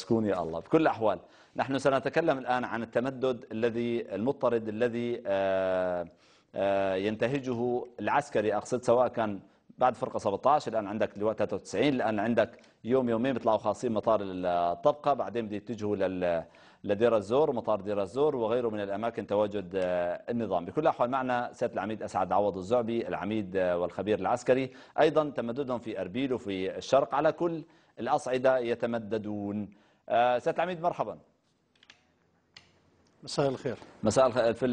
سكون يا الله بكل الأحوال نحن سنتكلم الآن عن التمدد الذي المضطرد الذي آه، آه، ينتهجه العسكري أقصد سواء كان بعد فرقه 17 الان عندك لواء 93 الان عندك يوم يومين بيطلعوا خاصين مطار الطبقه بعدين بده يتجهوا لل لدير الزور ومطار دير الزور وغيره من الاماكن تواجد آه، النظام بكل الاحوال معنا سياده العميد اسعد عوض الزعبي العميد آه، والخبير العسكري ايضا تمددهم في اربيل وفي الشرق على كل الاصعده يتمددون آه، سياده العميد مرحبا مساء الخير مساء الخير الفل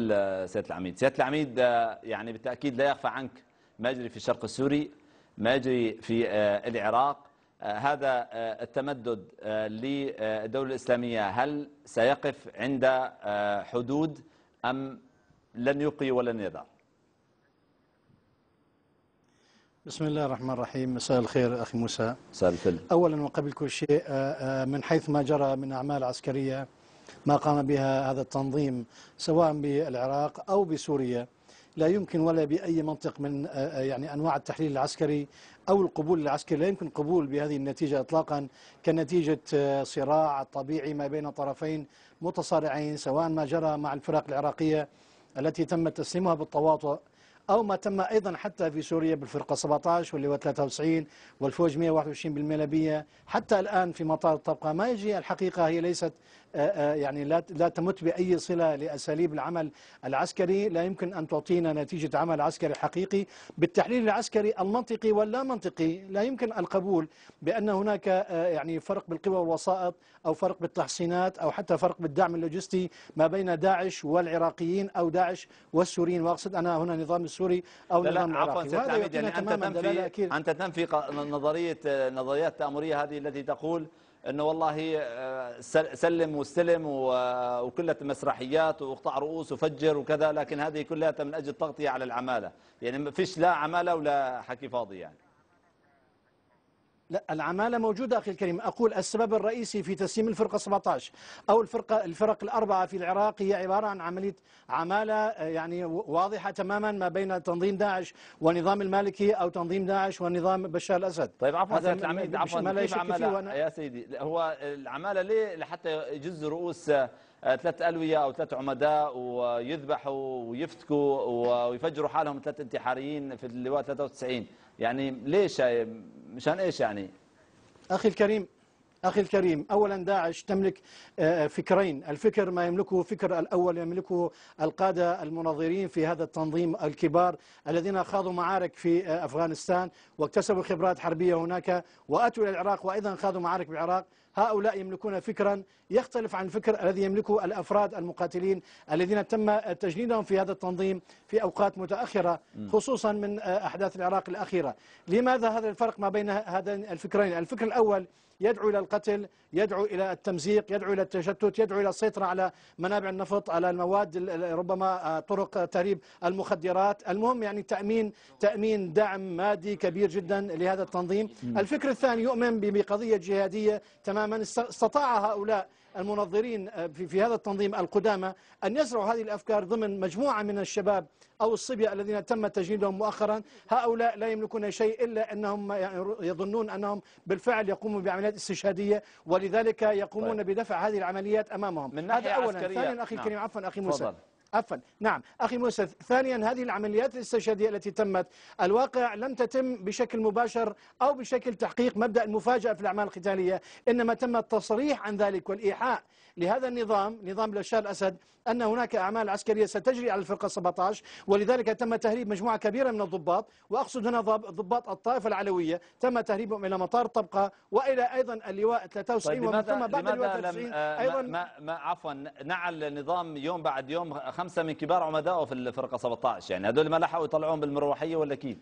سياده العميد سياده العميد يعني بالتاكيد لا يخفى عنك ما يجري في الشرق السوري ما يجري في آه، العراق آه، هذا آه، التمدد للدولة الإسلامية هل سيقف عند حدود أم لن يقي ولن يذر بسم الله الرحمن الرحيم مساء الخير أخي موسى مساء الفل أولا وقبل كل شيء من حيث ما جرى من أعمال عسكرية ما قام بها هذا التنظيم سواء بالعراق أو بسوريا لا يمكن ولا بأي منطق من آه، آه، يعني أنواع التحليل العسكري أو القبول العسكري لا يمكن قبول بهذه النتيجة إطلاقا كنتيجة آه، صراع طبيعي ما بين طرفين متصارعين سواء ما جرى مع الفرق العراقية التي تم تسليمها بالتواطؤ أو ما تم أيضا حتى في سوريا بالفرقة 17 واللي هو 93 والفوج 121 بالمئة حتى الآن في مطار الطبقة ما يجي الحقيقة هي ليست آه، آه، يعني لا لا تمت بأي صلة لأساليب العمل العسكري لا يمكن أن تعطينا نتيجة عمل عسكري حقيقي بالتحليل العسكري المنطقي واللا منطقي لا يمكن القبول بأن هناك آه، يعني فرق بالقوى والوسائط أو فرق بالتحصينات أو حتى فرق بالدعم اللوجستي ما بين داعش والعراقيين أو داعش والسوريين وأقصد أنا هنا نظام السوري أو لا نظام لا عفوا يعني أنت تنفي أنت تنفي نظرية نظريات التآمرية هذه التي تقول انه والله آه، سلم واستلم وكلها مسرحيات واقطع رؤوس وفجر وكذا لكن هذه كلها من اجل التغطيه على العماله يعني ما فيش لا عماله ولا حكي فاضي يعني لا العمالة موجودة أخي الكريم أقول السبب الرئيسي في تسليم الفرقة 17 أو الفرقة الفرق الأربعة في العراق هي عبارة عن عملية عمالة آه، يعني واضحة تماما ما بين تنظيم داعش ونظام المالكي أو تنظيم داعش ونظام بشار الأسد طيب عفوا سيادة العميد عفوا عمالة يا سيدي هو العمالة ليه لحتى يجز رؤوس آه، ثلاث ألوية أو ثلاث عمداء ويذبحوا ويفتكوا ويفجروا حالهم ثلاث انتحاريين في اللواء 93 يعني ليش مشان إيش يعني أخي الكريم أخي الكريم أولا داعش تملك آه، فكرين الفكر ما يملكه فكر الأول يملكه القادة المناظرين في هذا التنظيم الكبار الذين خاضوا معارك في آه، أفغانستان واكتسبوا خبرات حربية هناك وأتوا إلى العراق وأيضا خاضوا معارك بالعراق هؤلاء يملكون فكرا يختلف عن الفكر الذي يملكه الأفراد المقاتلين الذين تم تجنيدهم في هذا التنظيم في أوقات متأخرة خصوصا من آه، أحداث العراق الأخيرة لماذا هذا الفرق ما بين هذين الفكرين الفكر الأول يدعو إلى القتل يدعو إلى التمزيق يدعو إلى التشتت يدعو إلى السيطرة على منابع النفط على المواد ربما آه، طرق تهريب المخدرات المهم يعني تأمين تأمين دعم مادي كبير جدا لهذا التنظيم الفكر الثاني يؤمن بقضية جهادية تمام من استطاع هؤلاء المنظرين آه، في هذا التنظيم القدامى أن يزرعوا هذه الأفكار ضمن مجموعة من الشباب أو الصبية الذين تم تجنيدهم مؤخرا هؤلاء لا يملكون شيء إلا أنهم يعني يظنون أنهم بالفعل يقومون بعمليات استشهادية ولذلك يقومون طيب. بدفع هذه العمليات أمامهم من ناحية هذا أولا ثانيا أخي الكريم نعم. عفوا أخي موسى فضل. عفوا نعم أخي موسى ثانيا هذه العمليات الاستشهادية التي تمت الواقع لم تتم بشكل مباشر أو بشكل تحقيق مبدأ المفاجأة في الأعمال القتالية إنما تم التصريح عن ذلك والإيحاء لهذا النظام نظام بشار الأسد أن هناك أعمال عسكرية ستجري على الفرقة 17 ولذلك تم تهريب مجموعة كبيرة من الضباط وأقصد هنا ضباط الطائفة العلوية تم تهريبهم إلى مطار طبقه وإلى أيضا اللواء 73 طيب ومن ثم بعد اللواء 93 آه، أيضا ما, ما عفوا نعل النظام يوم بعد يوم خمسة من كبار عمدائه في الفرقة 17 يعني هذول ما لحقوا يطلعون بالمروحية ولا كيف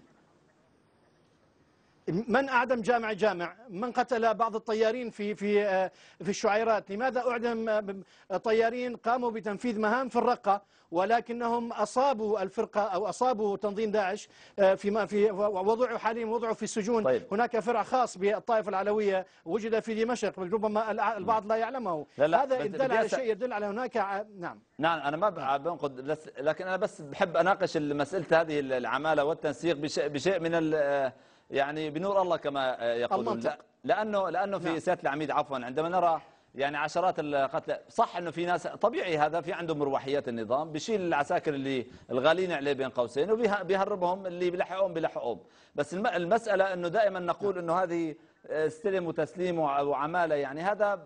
من أعدم جامع جامع من قتل بعض الطيارين في في آه، في الشعيرات لماذا أعدم آه، طيارين قاموا بتنفيذ مهام في الرقة ولكنهم أصابوا الفرقة أو أصابوا تنظيم داعش آه، في في وضعوا حاليا وضعوا في السجون طيب. هناك فرع خاص بالطائفة العلوية وجد في دمشق ربما البعض لا يعلمه لا لا هذا يدل على شيء يدل على هناك ع... نعم نعم أنا ما نعم. بنقد لكن أنا بس بحب أناقش مسألة هذه العمالة والتنسيق بشيء, بشيء من ال يعني بنور الله كما آه، يقولون لا لأنه, لأنه في نعم. سيادة العميد عفوا عندما نرى يعني عشرات القتلى صح انه في ناس طبيعي هذا في عندهم مروحيات النظام بشيل العساكر اللي الغالين عليه بين قوسين وبيهربهم اللي بيلحقهم بيلحقهم بس المساله انه دائما نقول نعم. انه هذه استلم وتسليم وعماله يعني هذا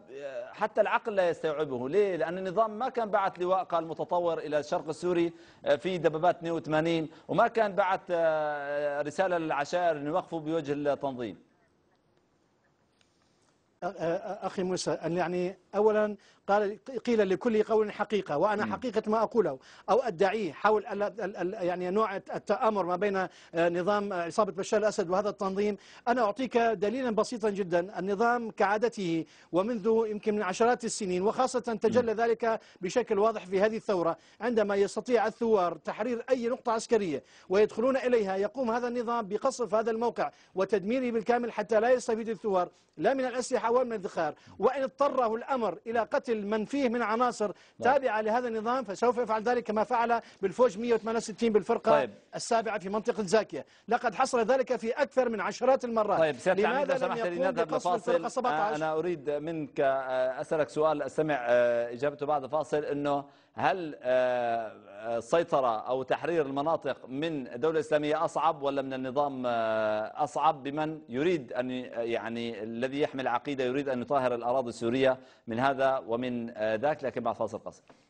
حتى العقل لا يستوعبه ليه لأن النظام ما كان بعت لواء قال متطور إلى الشرق السوري آه، في دبابات 82 وما كان بعت آه، رسالة للعشائر أن يوقفوا بوجه التنظيم أخي موسى أن يعني أولا قال قيل لكل قول حقيقة وأنا حقيقة ما أقوله أو أدعيه حول يعني نوع التآمر ما بين آه، نظام عصابة آه، بشار الأسد وهذا التنظيم أنا أعطيك دليلا بسيطا جدا النظام كعادته ومنذ يمكن من عشرات السنين وخاصة تجلى ذلك بشكل واضح في هذه الثورة عندما يستطيع الثوار تحرير أي نقطة عسكرية ويدخلون إليها يقوم هذا النظام بقصف هذا الموقع وتدميره بالكامل حتى لا يستفيد الثوار لا من الأسلحة من الذخائر وإن اضطره الأمر إلى قتل من فيه من عناصر نعم. تابعة لهذا النظام فسوف يفعل ذلك كما فعل بالفوج 168 بالفرقة طيب. السابعة في منطقة زاكية لقد حصل ذلك في أكثر من عشرات المرات طيب لماذا لم يقوم بقصف 17 آه، أنا أريد منك آه، أسألك سؤال أستمع آه، إجابته بعد فاصل أنه هل السيطرة آه، آه، أو تحرير المناطق من الدولة الإسلامية أصعب ولا من النظام آه، أصعب بمن يريد أن يعني الذي يحمل عقيدة يريد أن يطهر الأراضي السورية من هذا ومن ذاك لكن بعد فاصل قصير